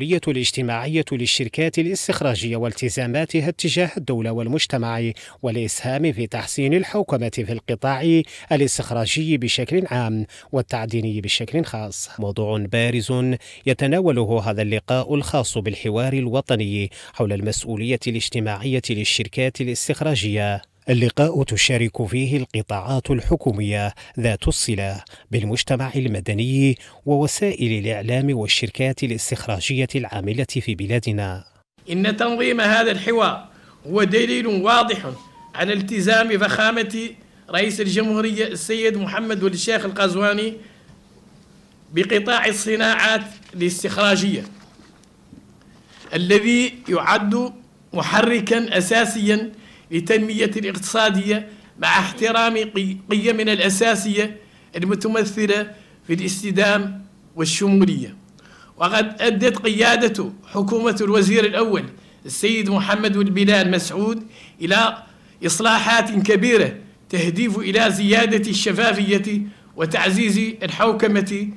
المسؤولية الاجتماعية للشركات الاستخراجية والتزاماتها اتجاه الدولة والمجتمع والإسهام في تحسين الحوكمة في القطاع الاستخراجي بشكل عام والتعديني بشكل خاص. موضوع بارز يتناوله هذا اللقاء الخاص بالحوار الوطني حول المسؤولية الاجتماعية للشركات الاستخراجية. اللقاء تشارك فيه القطاعات الحكوميه ذات الصله بالمجتمع المدني ووسائل الاعلام والشركات الاستخراجيه العامله في بلادنا. ان تنظيم هذا الحوار هو دليل واضح على التزام فخامه رئيس الجمهوريه السيد محمد والشيخ القزواني بقطاع الصناعات الاستخراجيه الذي يعد محركا اساسيا لتنمية الاقتصادية مع احترام قيمنا الأساسية المتمثلة في الاستدام والشمولية وقد أدت قيادة حكومة الوزير الأول السيد محمد بن بلال مسعود إلى إصلاحات كبيرة تهدف إلى زيادة الشفافية وتعزيز الحوكمة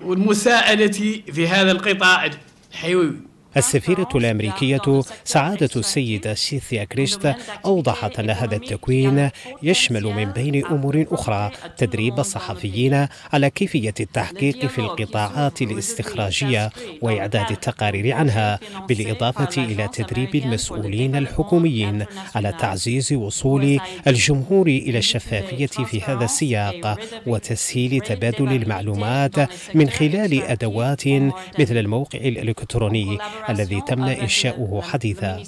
والمساءلة في هذا القطاع الحيوي السفيرة الأمريكية سعادة السيدة سيثيا كريستا أوضحت أن هذا التكوين يشمل من بين أمور أخرى تدريب الصحفيين على كيفية التحقيق في القطاعات الاستخراجية وإعداد التقارير عنها بالإضافة إلى تدريب المسؤولين الحكوميين على تعزيز وصول الجمهور إلى الشفافية في هذا السياق وتسهيل تبادل المعلومات من خلال أدوات مثل الموقع الإلكتروني الذي تم إنشاؤه حديثا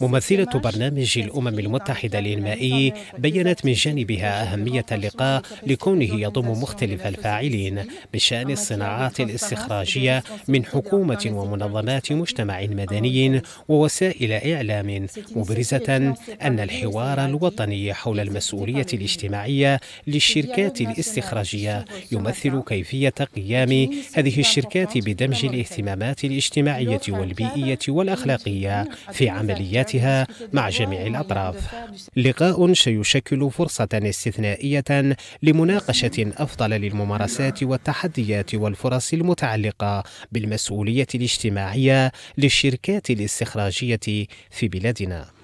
ممثلة برنامج الأمم المتحدة للمائي بيّنت من جانبها أهمية اللقاء لكونه يضم مختلف الفاعلين بشأن الصناعات الاستخراجية من حكومة ومنظمات مجتمع مدني ووسائل إعلام مبرزة أن الحوار الوطني حول المسؤولية الاجتماعية للشركات الاستخراجية يمثل كيفية قيام هذه الشركات بدمج الاهتمامات الاجتماعية وال البيئية والأخلاقية في عملياتها مع جميع الأطراف لقاء سيشكل فرصة استثنائية لمناقشة أفضل للممارسات والتحديات والفرص المتعلقة بالمسؤولية الاجتماعية للشركات الاستخراجية في بلادنا